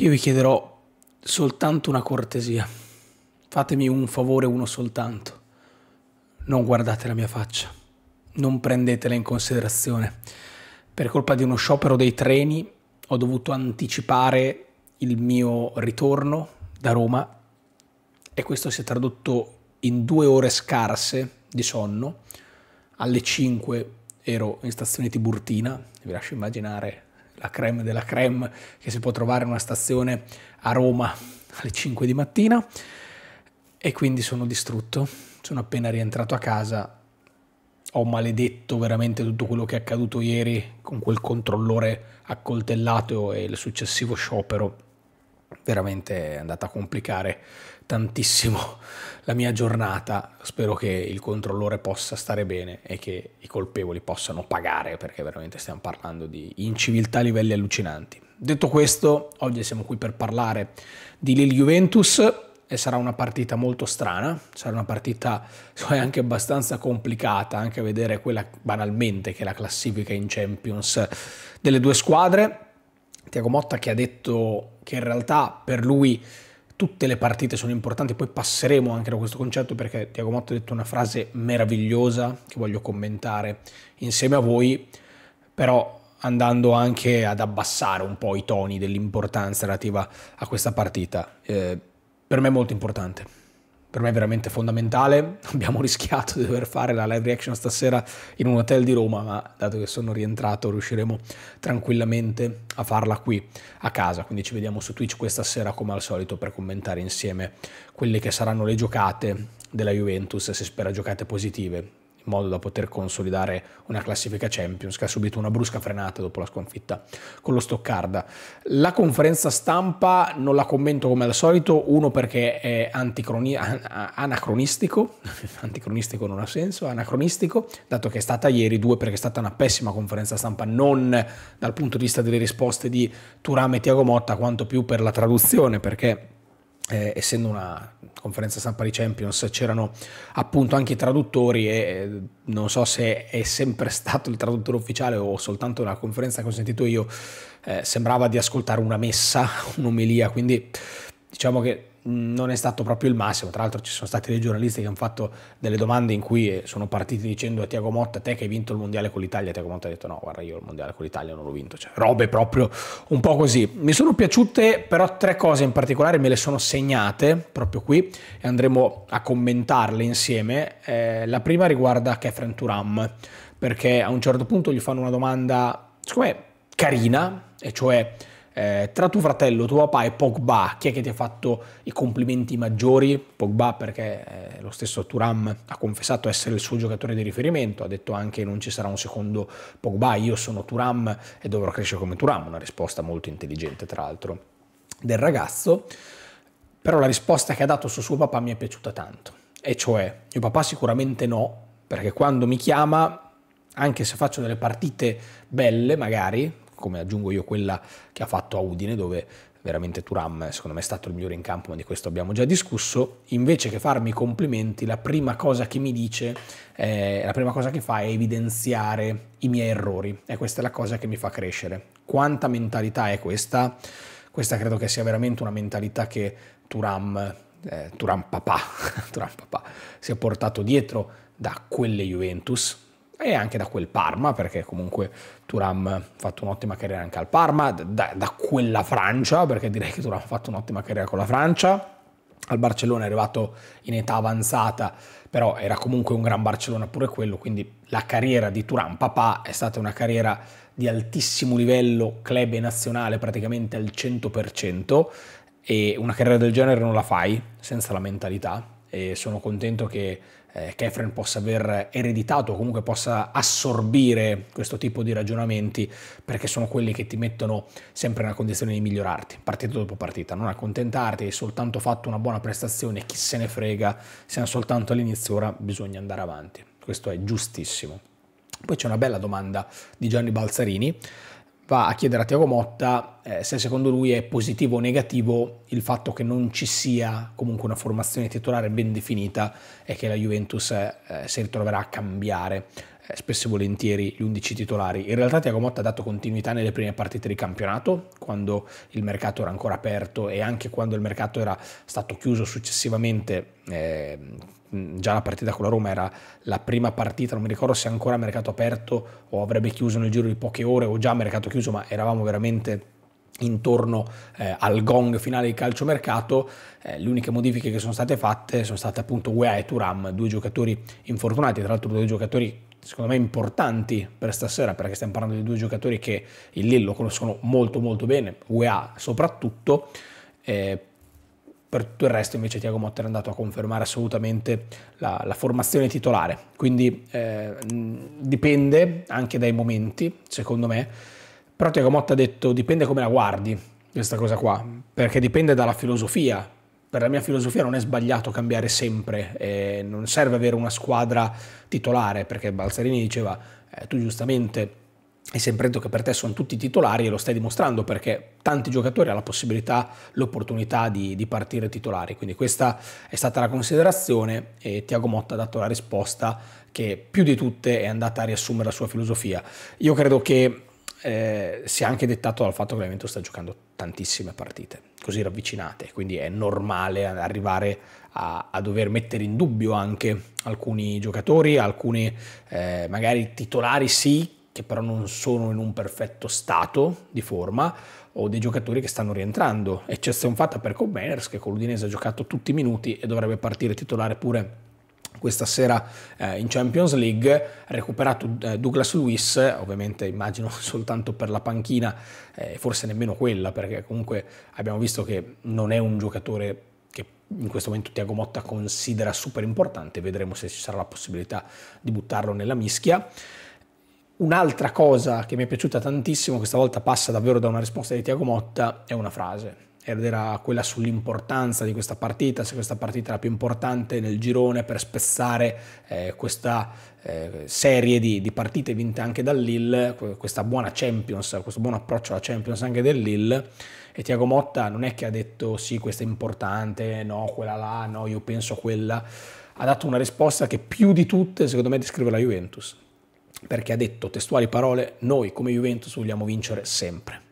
Io vi chiederò soltanto una cortesia. Fatemi un favore uno soltanto. Non guardate la mia faccia. Non prendetela in considerazione. Per colpa di uno sciopero dei treni ho dovuto anticipare il mio ritorno da Roma e questo si è tradotto in due ore scarse di sonno. Alle 5 ero in stazione Tiburtina, vi lascio immaginare la creme della creme che si può trovare in una stazione a Roma alle 5 di mattina e quindi sono distrutto, sono appena rientrato a casa, ho maledetto veramente tutto quello che è accaduto ieri con quel controllore accoltellato e il successivo sciopero veramente è andata a complicare tantissimo la mia giornata. Spero che il controllore possa stare bene e che i colpevoli possano pagare perché veramente stiamo parlando di inciviltà a livelli allucinanti. Detto questo, oggi siamo qui per parlare di Lille Juventus e sarà una partita molto strana, sarà una partita anche abbastanza complicata, anche a vedere quella banalmente che è la classifica in Champions delle due squadre Tiago Motta che ha detto che in realtà per lui tutte le partite sono importanti, poi passeremo anche da questo concetto perché Tiago Motta ha detto una frase meravigliosa che voglio commentare insieme a voi, però andando anche ad abbassare un po' i toni dell'importanza relativa a questa partita. Eh, per me è molto importante per me è veramente fondamentale. Abbiamo rischiato di dover fare la live reaction stasera in un hotel di Roma, ma dato che sono rientrato riusciremo tranquillamente a farla qui a casa. Quindi ci vediamo su Twitch questa sera come al solito per commentare insieme quelle che saranno le giocate della Juventus, se spera giocate positive in modo da poter consolidare una classifica Champions che ha subito una brusca frenata dopo la sconfitta con lo Stoccarda. La conferenza stampa non la commento come al solito, uno perché è anticroni- anacronistico, anticronistico non ha senso, anacronistico, dato che è stata ieri, due perché è stata una pessima conferenza stampa, non dal punto di vista delle risposte di Turame e Tiago Motta, quanto più per la traduzione, perché eh, essendo una conferenza stampa di Champions, c'erano appunto anche i traduttori e eh, non so se è sempre stato il traduttore ufficiale o soltanto la conferenza che ho sentito io, eh, sembrava di ascoltare una messa, un'omelia, quindi diciamo che non è stato proprio il massimo. Tra l'altro ci sono stati dei giornalisti che hanno fatto delle domande in cui eh, sono partiti dicendo a Tiago Motta te che hai vinto il mondiale con l'Italia, Tiago Motta ha detto no, guarda io il mondiale con l'Italia non l'ho vinto, cioè robe proprio un po' così. Mi sono piaciute però tre cose in particolare, me le sono segnate proprio qui e andremo a commentarle insieme. Eh, la prima riguarda Kefren Turam, perché a un certo punto gli fanno una domanda, secondo me, carina, e cioè eh, tra tuo fratello, tuo papà e Pogba, chi è che ti ha fatto i complimenti maggiori? Pogba perché eh, lo stesso Turam ha confessato essere il suo giocatore di riferimento, ha detto anche non ci sarà un secondo Pogba, io sono Turam e dovrò crescere come Turam, una risposta molto intelligente tra l'altro del ragazzo, però la risposta che ha dato su suo papà mi è piaciuta tanto, e cioè mio papà sicuramente no, perché quando mi chiama, anche se faccio delle partite belle magari, come aggiungo io quella che ha fatto a Udine, dove veramente Turam eh, secondo me è stato il migliore in campo, ma di questo abbiamo già discusso, invece che farmi complimenti, la prima cosa che mi dice, eh, la prima cosa che fa è evidenziare i miei errori e questa è la cosa che mi fa crescere. Quanta mentalità è questa? Questa credo che sia veramente una mentalità che Turam, eh, Turam papà, Turam papà si è portato dietro da quelle Juventus, e anche da quel Parma, perché comunque Turam ha fatto un'ottima carriera anche al Parma, da, da quella Francia, perché direi che Turam ha fatto un'ottima carriera con la Francia. Al Barcellona è arrivato in età avanzata, però era comunque un gran Barcellona pure quello, quindi la carriera di Turam papà è stata una carriera di altissimo livello, club e nazionale praticamente al 100% e una carriera del genere non la fai senza la mentalità e sono contento che eh, che Efren possa aver ereditato o comunque possa assorbire questo tipo di ragionamenti perché sono quelli che ti mettono sempre nella condizione di migliorarti, partita dopo partita, non accontentarti, hai soltanto fatto una buona prestazione, chi se ne frega, siamo soltanto all'inizio, ora bisogna andare avanti. Questo è giustissimo. Poi c'è una bella domanda di Gianni Balzarini va a chiedere a Tiago Motta eh, se secondo lui è positivo o negativo il fatto che non ci sia comunque una formazione titolare ben definita e che la Juventus eh, eh si ritroverà a cambiare eh, spesso e volentieri gli 11 titolari. In realtà Tiago Motta ha dato continuità nelle prime partite di campionato, quando il mercato era ancora aperto e anche quando il mercato era stato chiuso successivamente. Eh, già la partita con la Roma era la prima partita, non mi ricordo se ancora mercato aperto o avrebbe chiuso nel giro di poche ore o già mercato chiuso, ma eravamo veramente intorno eh, al gong finale di calciomercato, eh, le uniche modifiche che sono state fatte sono state appunto UEA e Turam, due giocatori infortunati, tra l'altro due giocatori secondo me importanti per stasera perché stiamo parlando di due giocatori che il Lillo conoscono molto molto bene, UEA soprattutto. Eh, per tutto il resto invece Tiago Motta è andato a confermare assolutamente la, la formazione titolare, quindi eh, mm, dipende anche dai momenti, secondo me, però Tiago Motta ha detto dipende come la guardi questa cosa qua, perché dipende dalla filosofia per la mia filosofia non è sbagliato cambiare sempre, eh, non serve avere una squadra titolare, perché Balzarini diceva, eh, tu giustamente hai sempre detto che per te sono tutti titolari e lo stai dimostrando perché tanti giocatori hanno la possibilità, l'opportunità di, di, partire titolari, quindi questa è stata la considerazione e Tiago Motta ha dato la risposta che più di tutte è andata a riassumere la sua filosofia. Io credo che eh, è anche dettato dal fatto che l'evento sta giocando tantissime partite, così ravvicinate, quindi è normale arrivare a, a dover mettere in dubbio anche alcuni giocatori, alcuni eh, magari titolari sì, che però non sono in un perfetto stato di forma, o dei giocatori che stanno rientrando, eccezione fatta per Cobb che con l'Udinese ha giocato tutti i minuti e dovrebbe partire titolare pure questa sera eh, in Champions League, recuperato eh, Douglas Luiz, ovviamente immagino soltanto per la panchina, eh, forse nemmeno quella, perché comunque abbiamo visto che non è un giocatore che in questo momento Tiago Motta considera super importante, vedremo se ci sarà la possibilità di buttarlo nella mischia. Un'altra cosa che mi è piaciuta tantissimo, questa volta passa davvero da una risposta di Tiago Motta, è una frase era quella sull'importanza di questa partita, se questa partita era più importante nel girone per spezzare eh, questa eh, serie di, di, partite vinte anche dal Lille, questa buona Champions, questo buon approccio alla Champions anche del Lille. E Tiago Motta non è che ha detto sì, questa è importante, no, quella là, no, io penso quella. Ha dato una risposta che più di tutte, secondo me, descrive la Juventus. Perché ha detto testuali parole: noi come Juventus vogliamo vincere sempre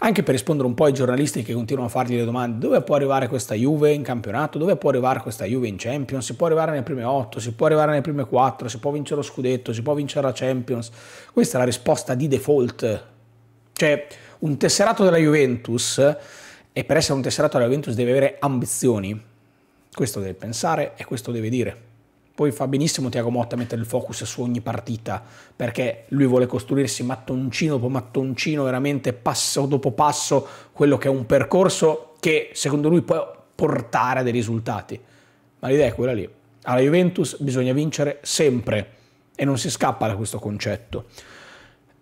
anche per rispondere un po' ai giornalisti che continuano a fargli le domande, dove può arrivare questa Juve in campionato, dove può arrivare questa Juve in Champions, si può arrivare nelle prime 8, si può arrivare nelle prime 4, si può vincere lo scudetto, si può vincere la Champions. Questa è la risposta di default. Cioè, un tesserato della Juventus, e per essere un tesserato della Juventus deve avere ambizioni, questo deve pensare e questo deve dire. Poi fa benissimo Tiago Motta a mettere il focus su ogni partita, perché lui vuole costruirsi mattoncino dopo mattoncino, veramente passo dopo passo, quello che è un percorso che secondo lui può portare a dei risultati. Ma l'idea è quella lì. Alla Juventus bisogna vincere sempre e non si scappa da questo concetto.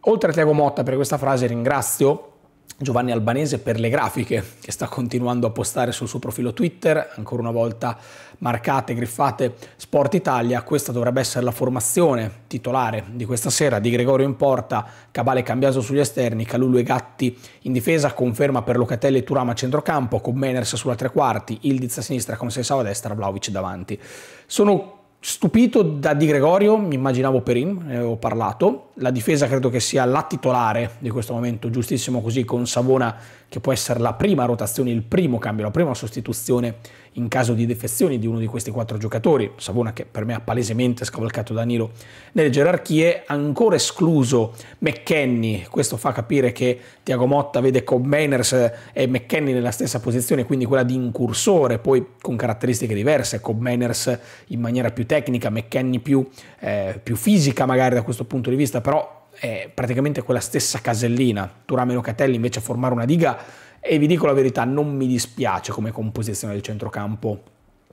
Oltre a Tiago Motta per questa frase ringrazio Giovanni Albanese per le grafiche che sta continuando a postare sul suo profilo Twitter, ancora una volta marcate, griffate Sport Italia, questa dovrebbe essere la formazione titolare di questa sera di Gregorio in porta, Cabale Cambiaso sugli esterni, Calullo e Gatti in difesa, conferma per Locatelli e Turama a centrocampo, con Meners sulla tre quarti, Ildiz a sinistra, Consensava a destra, Vlaovic davanti. Sono Stupito da Di Gregorio, mi immaginavo Perin, ne eh, avevo parlato. La difesa credo che sia la titolare di questo momento, giustissimo così, con Savona che può essere la prima rotazione, il primo cambio, la prima sostituzione in caso di defezioni di uno di questi quattro giocatori, Savona che per me ha palesemente scavalcato Danilo nelle gerarchie, ancora escluso McKenny, questo fa capire che Tiago Motta vede cobb Manners eh, e McKenny nella stessa posizione, quindi quella di incursore, poi con caratteristiche diverse, cobb Manners in maniera più tecnica, McKenny più, eh, più fisica magari da questo punto di vista, però è praticamente quella stessa casellina, Turame Locatelli invece a formare una diga e vi dico la verità, non mi dispiace come composizione del centrocampo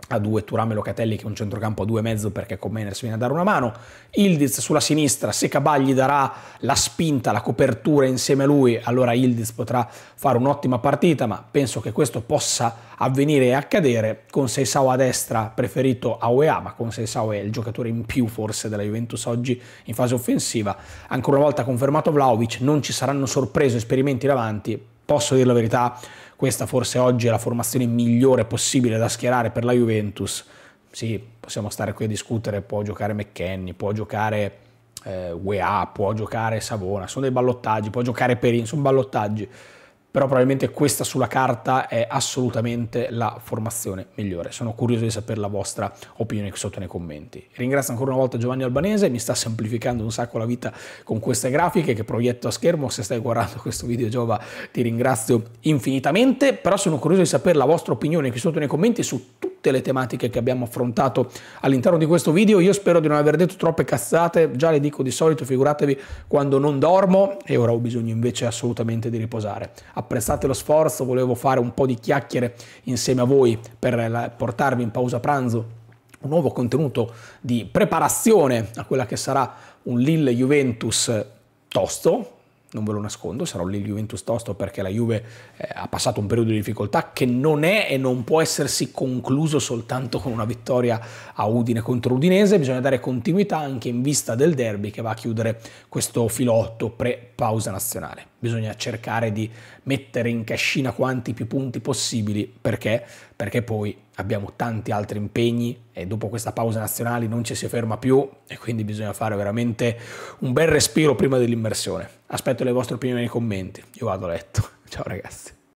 a due Turame Locatelli che è un centrocampo a due e mezzo perché Comeners viene a dare una mano Ildiz sulla sinistra se Cabagli darà la spinta, la copertura insieme a lui allora Ildiz potrà fare un'ottima partita ma penso che questo possa avvenire e accadere con Seisao a destra preferito a Oea ma con Seisao è il giocatore in più forse della Juventus oggi in fase offensiva ancora una volta confermato Vlaovic non ci saranno sorprese esperimenti davanti posso dire la verità questa forse oggi è la formazione migliore possibile da schierare per la Juventus, sì, possiamo stare qui a discutere, può giocare McKenny, può giocare eh, UEA, può giocare Savona, sono dei ballottaggi, può giocare Perin, sono ballottaggi, però probabilmente questa sulla carta è assolutamente la formazione migliore. Sono curioso di sapere la vostra opinione qui sotto nei commenti. Ringrazio ancora una volta Giovanni Albanese, mi sta semplificando un sacco la vita con queste grafiche che proietto a schermo, se stai guardando questo video Giova ti ringrazio infinitamente, però sono curioso di sapere la vostra opinione qui sotto nei commenti su tutti tutte le tematiche che abbiamo affrontato all'interno di questo video. Io spero di non aver detto troppe cazzate, già le dico di solito, figuratevi quando non dormo e ora ho bisogno invece assolutamente di riposare. Apprezzate lo sforzo, volevo fare un po' di chiacchiere insieme a voi per eh, portarvi in pausa pranzo un nuovo contenuto di preparazione a quella che sarà un Lille Juventus tosto, non ve lo nascondo, sarò lì Juventus tosto perché la Juve eh, ha passato un periodo di difficoltà che non è e non può essersi concluso soltanto con una vittoria a Udine contro Udinese, bisogna dare continuità anche in vista del derby che va a chiudere questo filotto pre-pausa nazionale. Bisogna cercare di mettere in cascina quanti più punti possibili perché perché poi abbiamo tanti altri impegni e dopo questa pausa nazionale non ci si ferma più e quindi bisogna fare veramente un bel respiro prima dell'immersione. Aspetto le vostre opinioni nei commenti, io vado a letto. Ciao ragazzi.